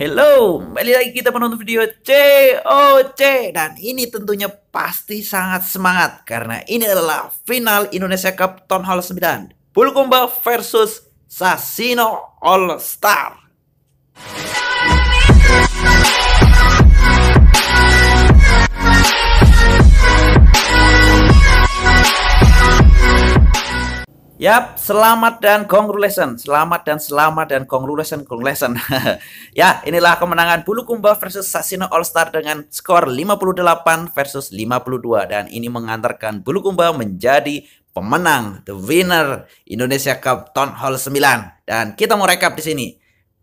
Hello, kembali lagi kita menonton video COC dan ini tentunya pasti sangat semangat karena ini adalah final Indonesia Cup Town Hall 9 Bulukumba versus Sasino All Star. Yap, selamat dan congratulations. Selamat dan selamat dan congratulations, congratulations. ya, inilah kemenangan Bulu Kumba versus Sasino All Star dengan skor 58 versus 52 dan ini mengantarkan Bulu Kumba menjadi pemenang the winner Indonesia Cup Town Hall 9. Dan kita mau rekap di sini.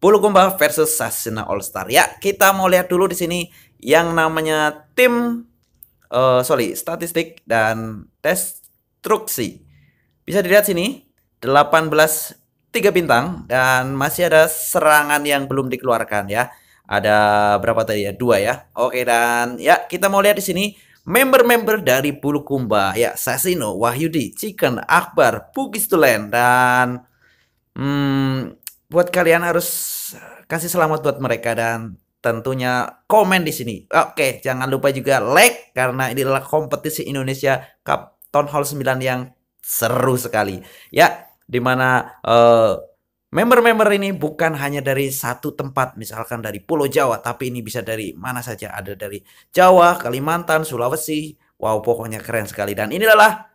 Bulu Kumba versus Sasino All Star. Ya, kita mau lihat dulu di sini yang namanya tim uh, sorry, statistik dan destruksi bisa dilihat sini, 18 3 bintang dan masih ada serangan yang belum dikeluarkan ya. Ada berapa tadi ya? Dua ya. Oke dan ya kita mau lihat di sini member-member dari Bulu Kumba ya Sasino, Wahyudi, Chicken, Akbar, Pugistulen dan hmm, buat kalian harus kasih selamat buat mereka dan tentunya komen di sini. Oke, jangan lupa juga like karena ini adalah kompetisi Indonesia Cup Town Hall 9 yang seru sekali. Ya, dimana member eh, member-member ini bukan hanya dari satu tempat, misalkan dari Pulau Jawa, tapi ini bisa dari mana saja. Ada dari Jawa, Kalimantan, Sulawesi. Wow, pokoknya keren sekali. Dan ini adalah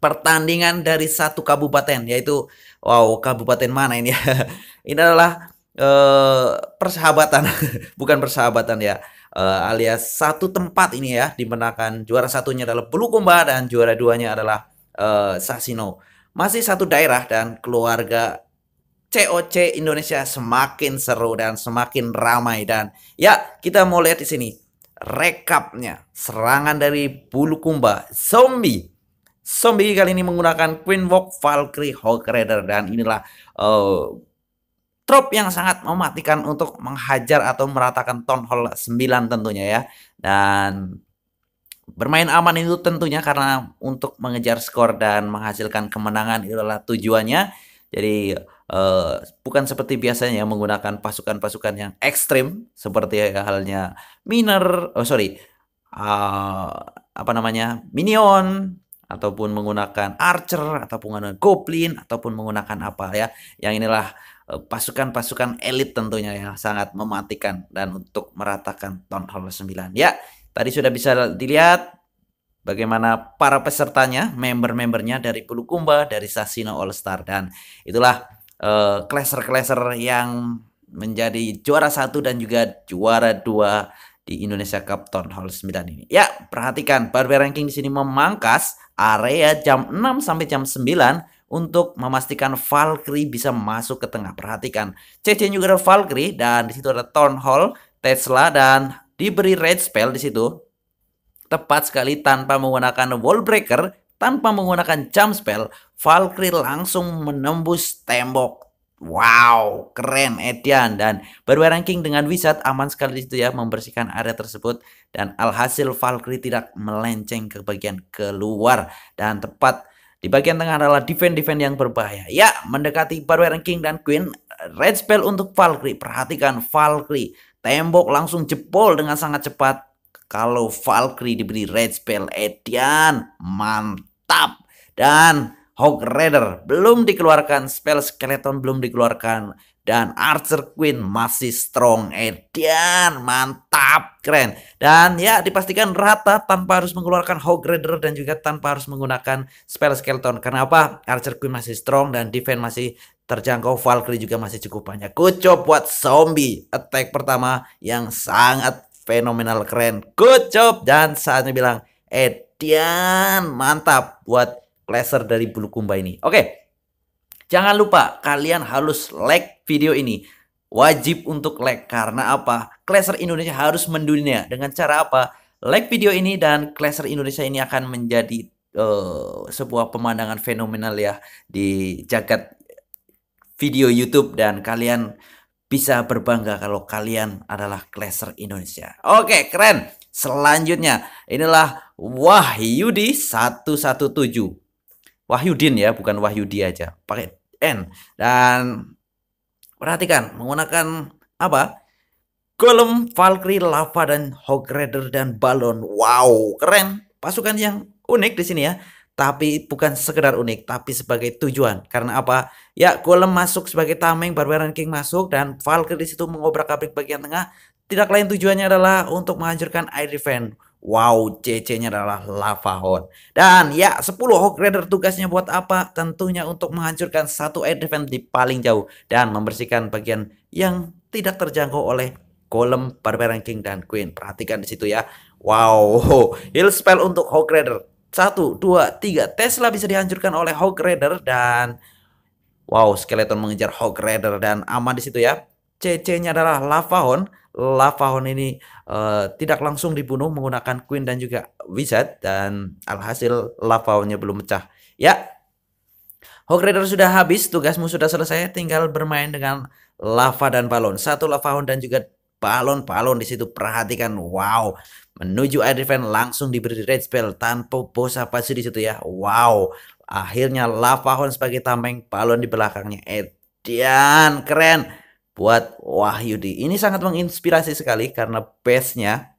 pertandingan dari satu kabupaten, yaitu wow kabupaten mana ini? ini adalah Uh, persahabatan bukan persahabatan ya uh, alias satu tempat ini ya dimenangkan juara satunya adalah Bulukumba dan juara duanya adalah uh, Sasino. Masih satu daerah dan keluarga COC Indonesia semakin seru dan semakin ramai dan ya kita mau lihat di sini rekapnya serangan dari bulu kumba zombie zombie kali ini menggunakan Queen Walk Valkyrie Hawk Rider dan inilah uh, trop yang sangat mematikan untuk menghajar atau meratakan town hall 9 tentunya ya dan Bermain aman itu tentunya karena untuk mengejar skor dan menghasilkan kemenangan itu adalah tujuannya. Jadi uh, bukan seperti biasanya yang menggunakan pasukan-pasukan yang ekstrim seperti halnya miner, oh sorry, uh, apa namanya minion ataupun menggunakan archer ataupun menggunakan goblin ataupun menggunakan apa ya. Yang inilah eh, pasukan-pasukan elit tentunya yang sangat mematikan dan untuk meratakan Town Hall 9 ya Tadi sudah bisa dilihat bagaimana para pesertanya, member-membernya dari Bulukumba, dari Sasino All Star dan itulah eh, klaser-klaser uh, yang menjadi juara satu dan juga juara dua di Indonesia Cup Town Hall 9 ini. Ya, perhatikan Barber Ranking di sini memangkas area jam 6 sampai jam 9 untuk memastikan Valkyrie bisa masuk ke tengah. Perhatikan, CC juga ada Valkyrie dan di situ ada Town Hall, Tesla dan diberi red spell di situ tepat sekali tanpa menggunakan wall breaker tanpa menggunakan jump spell Valkyrie langsung menembus tembok Wow, keren Edian dan berway ranking dengan Wizard aman sekali di situ ya membersihkan area tersebut dan alhasil Valkyrie tidak melenceng ke bagian keluar dan tepat di bagian tengah adalah defend-defend yang berbahaya. Ya, mendekati Barware King dan Queen. Red spell untuk Valkyrie. Perhatikan Valkyrie Tembok langsung jebol dengan sangat cepat. Kalau Valkyrie diberi Red Spell Edian, mantap. Dan Hog Rider belum dikeluarkan, Spell Skeleton belum dikeluarkan. Dan Archer Queen masih strong Edian, mantap, keren. Dan ya dipastikan rata tanpa harus mengeluarkan Hog Rider dan juga tanpa harus menggunakan Spell Skeleton. Karena apa? Archer Queen masih strong dan defense masih terjangkau Valkyrie juga masih cukup banyak. Good buat zombie. Attack pertama yang sangat fenomenal keren. Good dan saatnya bilang Edian mantap buat laser dari Bulu Kumba ini. Oke. Jangan lupa kalian harus like video ini. Wajib untuk like karena apa? Klaser Indonesia harus mendunia dengan cara apa? Like video ini dan Klaser Indonesia ini akan menjadi uh, sebuah pemandangan fenomenal ya di jagat video YouTube dan kalian bisa berbangga kalau kalian adalah Klaser Indonesia. Oke, keren. Selanjutnya, inilah Wahyudi 117. Wahyudin ya, bukan Wahyudi aja. Pakai N. Dan perhatikan, menggunakan apa? Golem, Valkyrie, Lava, dan Hog dan Balon. Wow, keren. Pasukan yang unik di sini ya tapi bukan sekedar unik tapi sebagai tujuan karena apa ya golem masuk sebagai tameng barbarian king masuk dan Valkyrie di situ mengobrak-abrik bagian tengah tidak lain tujuannya adalah untuk menghancurkan air defense Wow, CC-nya adalah Lava Horn. Dan ya, 10 Hawk Rider tugasnya buat apa? Tentunya untuk menghancurkan satu air defense di paling jauh dan membersihkan bagian yang tidak terjangkau oleh Golem, Barbarian King, dan Queen. Perhatikan di situ ya. Wow, heal spell untuk Hawk Rider satu, dua, tiga. Tesla bisa dihancurkan oleh Hog Rider dan... Wow, Skeleton mengejar Hog Rider dan aman di situ ya. CC-nya adalah Lavahon. Lavahon ini uh, tidak langsung dibunuh menggunakan Queen dan juga Wizard. Dan alhasil Lavahonnya belum pecah. Ya, Hog Rider sudah habis, tugasmu sudah selesai, tinggal bermain dengan lava dan balon. Satu lava hound dan juga balon-balon di situ perhatikan wow menuju air defense langsung diberi red spell tanpa apa pasti di situ ya wow akhirnya lava Lavahon sebagai tameng balon di belakangnya Edian keren buat Wahyudi ini sangat menginspirasi sekali karena base-nya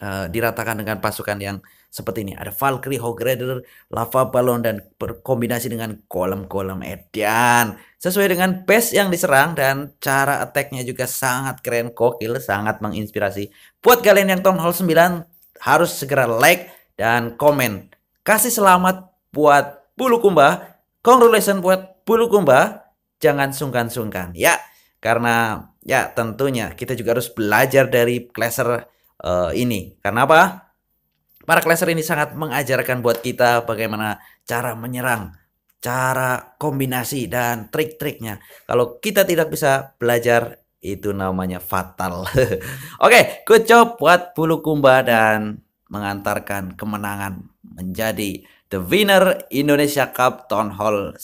uh, diratakan dengan pasukan yang seperti ini. Ada Valkyrie, Hograder, Lava Balon, dan berkombinasi dengan kolam-kolam Edian. Sesuai dengan base yang diserang dan cara attacknya juga sangat keren, kokil, sangat menginspirasi. Buat kalian yang Town Hall 9 harus segera like dan komen. Kasih selamat buat Bulu Kumba. Congratulations buat Bulu Kumba. Jangan sungkan-sungkan ya. Karena ya tentunya kita juga harus belajar dari klaser uh, eh, ini. Karena apa? Para Cleanser ini sangat mengajarkan buat kita bagaimana cara menyerang, cara kombinasi dan trik-triknya. Kalau kita tidak bisa belajar itu namanya fatal. Oke, okay, good job buat Bulu Kumba dan mengantarkan kemenangan menjadi the winner Indonesia Cup Town Hall 9.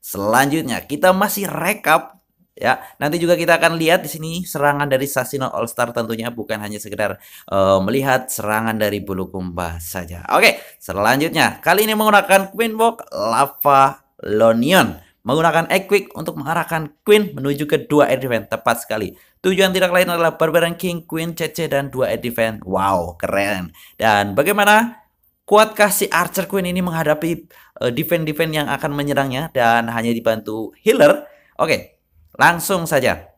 Selanjutnya kita masih rekap ya. Nanti juga kita akan lihat di sini serangan dari Sasino All Star tentunya bukan hanya sekedar uh, melihat serangan dari bulu kumbah saja. Oke, selanjutnya kali ini menggunakan Queen Walk Lava Lonion menggunakan Equik untuk mengarahkan Queen menuju ke dua air defense tepat sekali. Tujuan tidak lain adalah Barbarian King, Queen, CC, dan dua air defense. Wow, keren. Dan bagaimana kuatkah si Archer Queen ini menghadapi eh, defense-defense uh, yang akan menyerangnya dan hanya dibantu healer? Oke, okay, Langsung saja.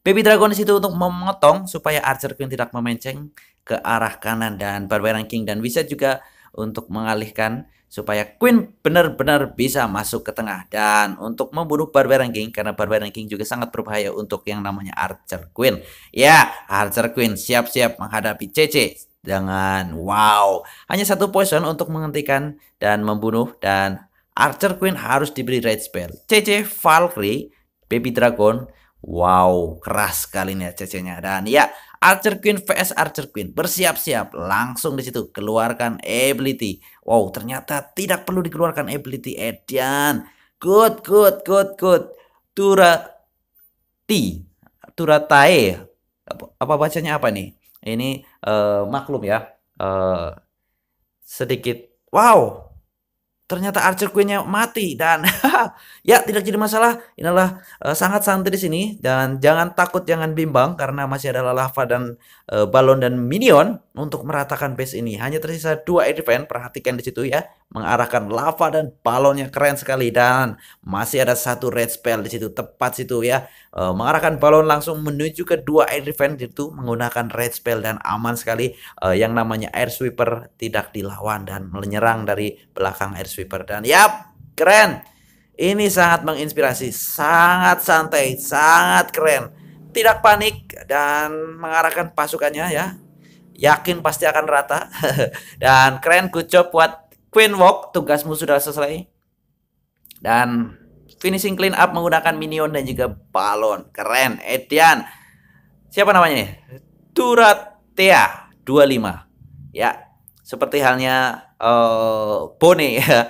Baby Dragon di untuk memotong supaya Archer Queen tidak memenceng ke arah kanan dan Barbarian King dan bisa juga untuk mengalihkan supaya Queen benar-benar bisa masuk ke tengah dan untuk membunuh Barbarian King karena Barbarian King juga sangat berbahaya untuk yang namanya Archer Queen. Ya, Archer Queen siap-siap menghadapi CC dengan wow. Hanya satu poison untuk menghentikan dan membunuh dan Archer Queen harus diberi red spell. CC Valkyrie Baby Dragon. Wow, keras sekali nih CC-nya. Dan ya, Archer Queen vs Archer Queen. Bersiap-siap langsung di situ keluarkan ability. Wow, ternyata tidak perlu dikeluarkan ability Edian. Good, good, good, good. tura t tura tae apa bacanya apa nih? Ini uh, maklum ya. Uh, sedikit wow ternyata Archer Queen-nya mati dan ya tidak jadi masalah. Inilah uh, sangat santai di sini dan jangan takut jangan bimbang karena masih ada lava dan uh, balon dan minion untuk meratakan base ini. Hanya tersisa dua event, perhatikan di situ ya mengarahkan lava dan balonnya keren sekali dan masih ada satu red spell di situ tepat situ ya e, mengarahkan balon langsung menuju ke dua air defense itu menggunakan red spell dan aman sekali e, yang namanya air sweeper tidak dilawan dan menyerang dari belakang air sweeper dan yap keren ini sangat menginspirasi sangat santai sangat keren tidak panik dan mengarahkan pasukannya ya yakin pasti akan rata dan keren good buat Queen Walk tugasmu sudah selesai. Dan finishing clean up menggunakan minion dan juga balon. Keren, Edian Siapa namanya nih? Turatea 25. Ya, seperti halnya uh, Bone ya.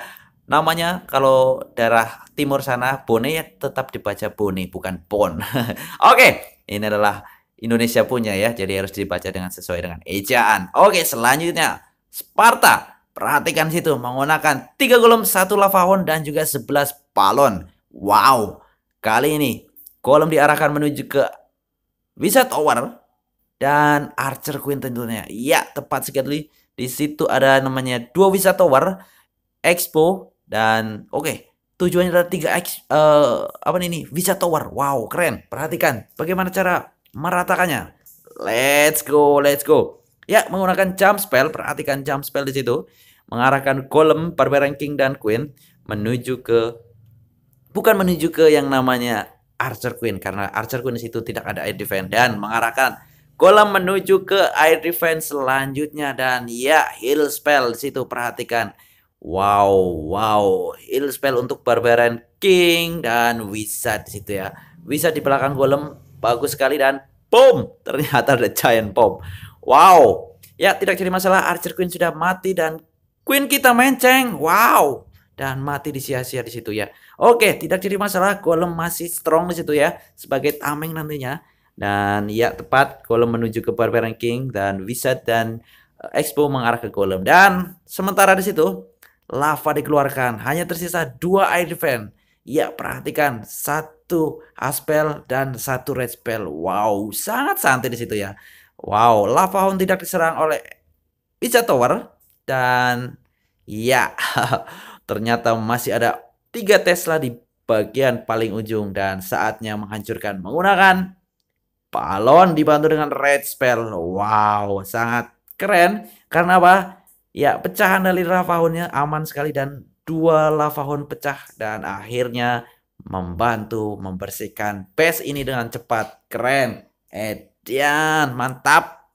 Namanya kalau daerah timur sana Bone ya tetap dibaca Bone bukan Pon Oke, okay. ini adalah Indonesia punya ya, jadi harus dibaca dengan sesuai dengan ejaan. Oke, okay, selanjutnya Sparta Perhatikan situ menggunakan 3 golem, 1 lavahon dan juga 11 palon. Wow. Kali ini golem diarahkan menuju ke Wizard Tower dan Archer Queen tentunya. Ya, tepat sekali. Di situ ada namanya dua Wizard Tower, Expo dan oke, okay, tujuannya ada tiga X uh, eh, apa ini? Wizard Tower. Wow, keren. Perhatikan bagaimana cara meratakannya. Let's go, let's go. Ya, menggunakan jump spell, perhatikan jump spell di situ. Mengarahkan golem, barbarian king dan queen menuju ke bukan menuju ke yang namanya archer queen karena archer queen di situ tidak ada air defense dan mengarahkan golem menuju ke air defense selanjutnya dan ya heal spell di situ perhatikan. Wow, wow, heal spell untuk barbarian king dan wizard di situ ya. Wizard di belakang golem bagus sekali dan boom, ternyata ada giant bomb. Wow. Ya, tidak jadi masalah. Archer Queen sudah mati dan Queen kita menceng. Wow. Dan mati disia-sia di situ ya. Oke, tidak jadi masalah. Golem masih strong di situ ya. Sebagai tameng nantinya. Dan ya, tepat. Golem menuju ke Barbarian King. Dan Wizard dan eh, Expo mengarah ke Golem. Dan sementara di situ, lava dikeluarkan. Hanya tersisa dua air defense. Ya, perhatikan satu aspel dan satu red spell. Wow, sangat santai di situ ya. Wow, Lava Hound tidak diserang oleh Pizza Tower dan ya ternyata masih ada tiga Tesla di bagian paling ujung dan saatnya menghancurkan menggunakan balon dibantu dengan red spell. Wow, sangat keren karena apa? Ya, pecahan dari Lava Houndnya aman sekali dan dua Lava Hound pecah dan akhirnya membantu membersihkan base ini dengan cepat. Keren. Ed Dian, mantap.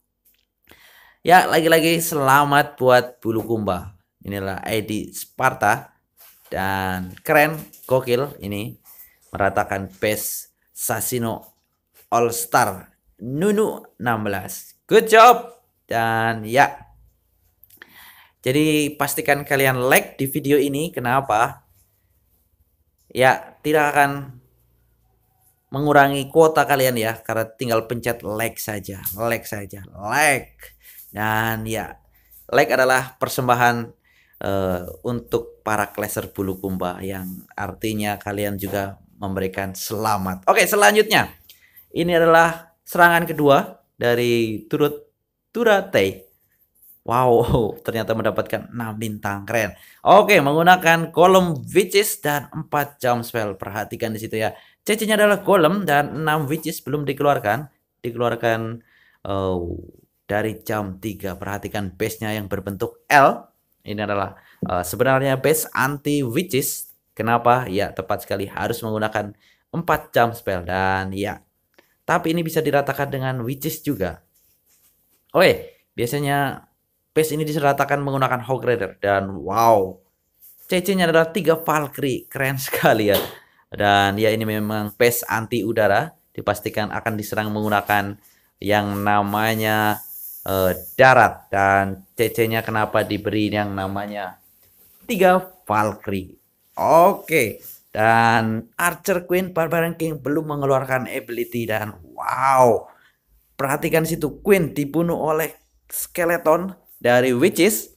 Ya, lagi-lagi selamat buat Bulu Kumba. Inilah ID Sparta dan keren, gokil ini meratakan base Sasino All Star Nunu 16. Good job dan ya. Jadi pastikan kalian like di video ini. Kenapa? Ya, tidak akan mengurangi kuota kalian ya karena tinggal pencet like saja, like saja, like. Dan ya, like adalah persembahan uh, untuk para klaser bulu kumba yang artinya kalian juga memberikan selamat. Oke, selanjutnya. Ini adalah serangan kedua dari Turut Turate. Wow, ternyata mendapatkan 6 bintang keren. Oke, menggunakan kolom witches dan 4 jump spell. Perhatikan di situ ya. CC-nya adalah golem dan 6 witches belum dikeluarkan. Dikeluarkan oh, dari jam 3. Perhatikan base-nya yang berbentuk L. Ini adalah uh, sebenarnya base anti witches. Kenapa? Ya, tepat sekali harus menggunakan 4 jam spell dan ya. Tapi ini bisa diratakan dengan witches juga. Oke, biasanya base ini diseratakan menggunakan Hog Rider dan wow. CC-nya adalah 3 Valkyrie, keren sekali ya dan ya ini memang pes anti udara dipastikan akan diserang menggunakan yang namanya uh, darat dan CC-nya kenapa diberi yang namanya tiga Valkyrie. Oke. Dan Archer Queen Barbarian King belum mengeluarkan ability dan wow. Perhatikan situ Queen dibunuh oleh skeleton dari witches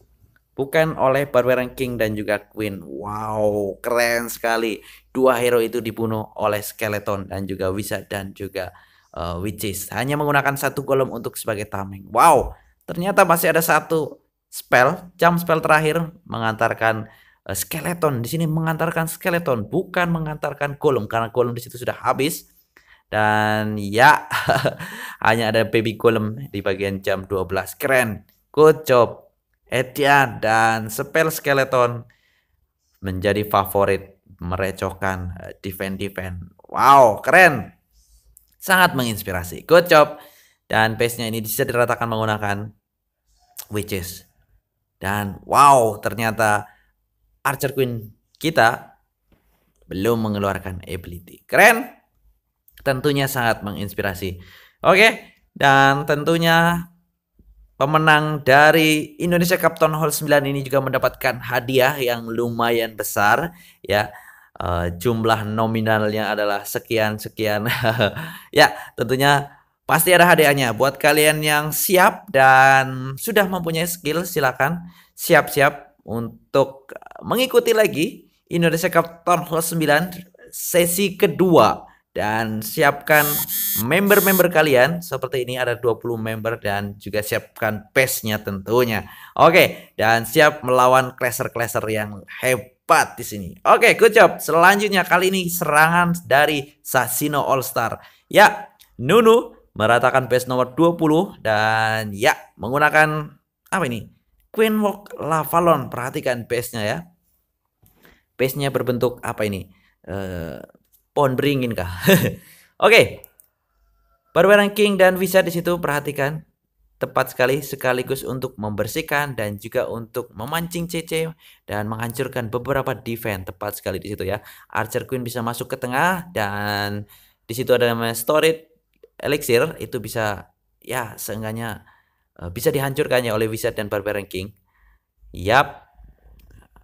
bukan oleh Barbarian King dan juga Queen. Wow, keren sekali. Dua hero itu dibunuh oleh Skeleton dan juga Wizard dan juga uh, Witches. Hanya menggunakan satu golem untuk sebagai tameng. Wow, ternyata masih ada satu spell, jam spell terakhir mengantarkan uh, Skeleton. Di sini mengantarkan Skeleton, bukan mengantarkan golem karena golem di situ sudah habis. Dan ya, hanya ada baby golem di bagian jam 12. Keren. Good job. Etienne dan Spell Skeleton menjadi favorit merecokkan eh, defend defend. Wow, keren. Sangat menginspirasi. Good job. Dan pace-nya ini bisa diratakan menggunakan witches. Dan wow, ternyata Archer Queen kita belum mengeluarkan ability. Keren. Tentunya sangat menginspirasi. Oke, dan tentunya Pemenang dari Indonesia Cup Hall 9 ini juga mendapatkan hadiah yang lumayan besar ya. Uh, jumlah nominalnya adalah sekian sekian. ya, tentunya pasti ada hadiahnya buat kalian yang siap dan sudah mempunyai skill silakan siap-siap untuk mengikuti lagi Indonesia Cup Hall 9 sesi kedua dan siapkan member-member kalian seperti ini ada 20 member dan juga siapkan pace-nya tentunya. Oke, dan siap melawan clasher-clasher yang hebat di sini. Oke, good job. Selanjutnya kali ini serangan dari Sasino All Star. Ya, Nunu meratakan base nomor 20 dan ya menggunakan apa ini? Queen Walk Lavalon perhatikan base-nya ya. Base-nya berbentuk apa ini? Eh, pohon beringin kah? Oke. Okay. ranking King dan Visa di situ perhatikan tepat sekali sekaligus untuk membersihkan dan juga untuk memancing CC dan menghancurkan beberapa defense tepat sekali di situ ya. Archer Queen bisa masuk ke tengah dan di situ ada namanya storage elixir itu bisa ya seenggaknya eh, bisa dihancurkannya oleh wizard dan barbarian king. Yap,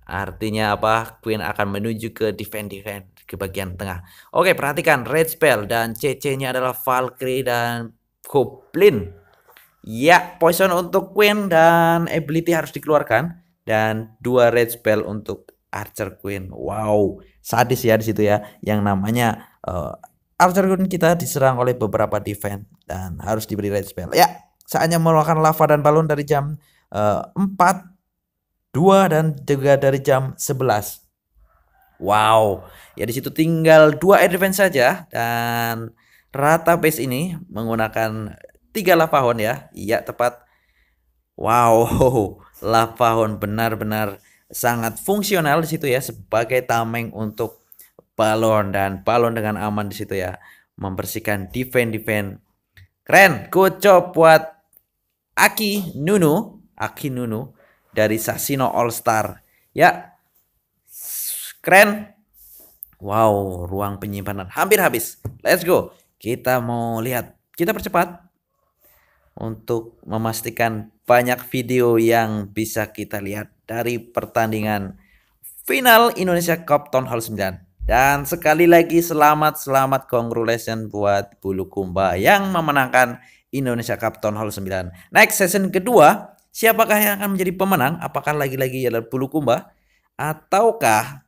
Artinya apa? Queen akan menuju ke defend defend ke bagian tengah. Oke, perhatikan red spell dan CC-nya adalah Valkyrie dan Goblin. Ya, poison untuk Queen dan ability harus dikeluarkan dan dua red spell untuk Archer Queen. Wow, sadis ya di situ ya. Yang namanya uh, Archer Queen kita diserang oleh beberapa defend dan harus diberi red spell. Ya, saatnya mengeluarkan lava dan balon dari jam uh, eh, 4 2 dan juga dari jam 11. Wow, ya di situ tinggal dua defense saja dan rata base ini menggunakan tiga lapahon ya. Iya tepat. Wow, lapahon benar-benar sangat fungsional di situ ya sebagai tameng untuk balon dan balon dengan aman di situ ya membersihkan defense defense. Keren, good job buat Aki Nunu, Aki Nunu dari Sasino All Star. Ya, keren. Wow, ruang penyimpanan hampir habis. Let's go. Kita mau lihat. Kita percepat untuk memastikan banyak video yang bisa kita lihat dari pertandingan final Indonesia Cup tahun Hall 9. Dan sekali lagi selamat-selamat congratulations buat Bulu Kumba yang memenangkan Indonesia Cup tahun Hall 9. Next season kedua Siapakah yang akan menjadi pemenang? Apakah lagi-lagi bulu kumba? ataukah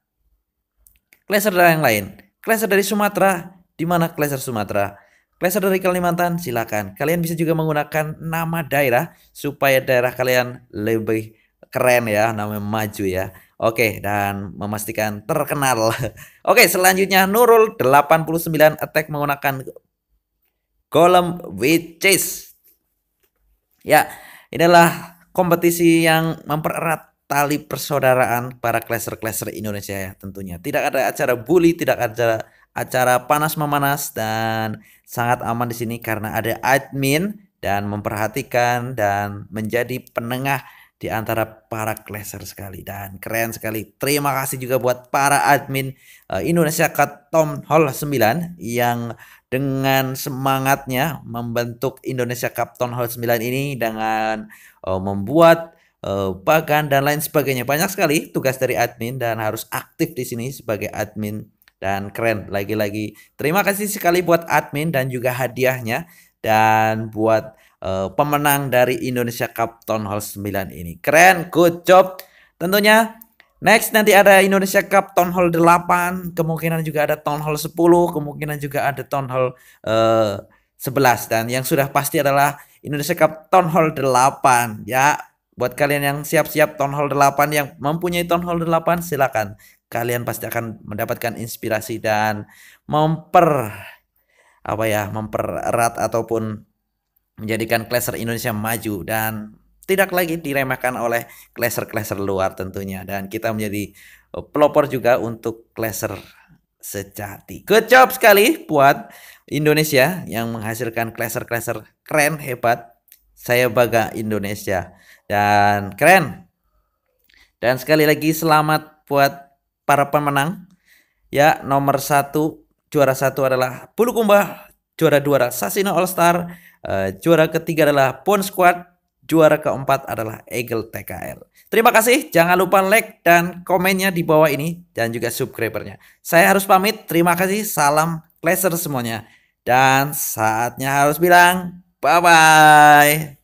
klaser dari yang lain? Klaser dari Sumatera, di mana klaser Sumatera? Klaser dari Kalimantan, silakan. Kalian bisa juga menggunakan nama daerah supaya daerah kalian lebih keren ya, namanya maju ya. Oke, dan memastikan terkenal. Oke, selanjutnya Nurul 89 attack menggunakan Golem Witches. Ya, inilah kompetisi yang mempererat tali persaudaraan para klaser-klaser Indonesia ya tentunya. Tidak ada acara bully, tidak ada acara panas memanas dan sangat aman di sini karena ada admin dan memperhatikan dan menjadi penengah di antara para klaser sekali dan keren sekali. Terima kasih juga buat para admin eh, Indonesia Cut Tom Hall 9 yang dengan semangatnya membentuk Indonesia Cup Hall 9 ini dengan uh, membuat uh, pakan dan lain sebagainya. Banyak sekali tugas dari admin dan harus aktif di sini sebagai admin dan keren lagi-lagi. Terima kasih sekali buat admin dan juga hadiahnya dan buat uh, pemenang dari Indonesia Cup Town Hall 9 ini. Keren, good job. Tentunya Next nanti ada Indonesia Cup Town Hall 8, kemungkinan juga ada Town Hall 10, kemungkinan juga ada Town Hall uh, eh, 11 dan yang sudah pasti adalah Indonesia Cup Town Hall 8 ya. Buat kalian yang siap-siap Town Hall 8 yang mempunyai Town Hall 8 silakan. Kalian pasti akan mendapatkan inspirasi dan memper apa ya, mempererat ataupun menjadikan klaser Indonesia maju dan tidak lagi diremehkan oleh klaser-klaser luar tentunya dan kita menjadi eh, pelopor juga untuk klaser sejati. Good job sekali buat Indonesia yang menghasilkan klaser-klaser keren hebat. Saya bangga Indonesia dan keren. Dan sekali lagi selamat buat para pemenang. Ya nomor satu juara satu adalah Bulukumba, juara dua adalah Sasino All Star, uh, eh, juara ketiga adalah Pon Squad, Juara keempat adalah Eagle TKL. Terima kasih. Jangan lupa like dan komennya di bawah ini dan juga subscribernya. Saya harus pamit. Terima kasih. Salam pleasure semuanya. Dan saatnya harus bilang bye-bye.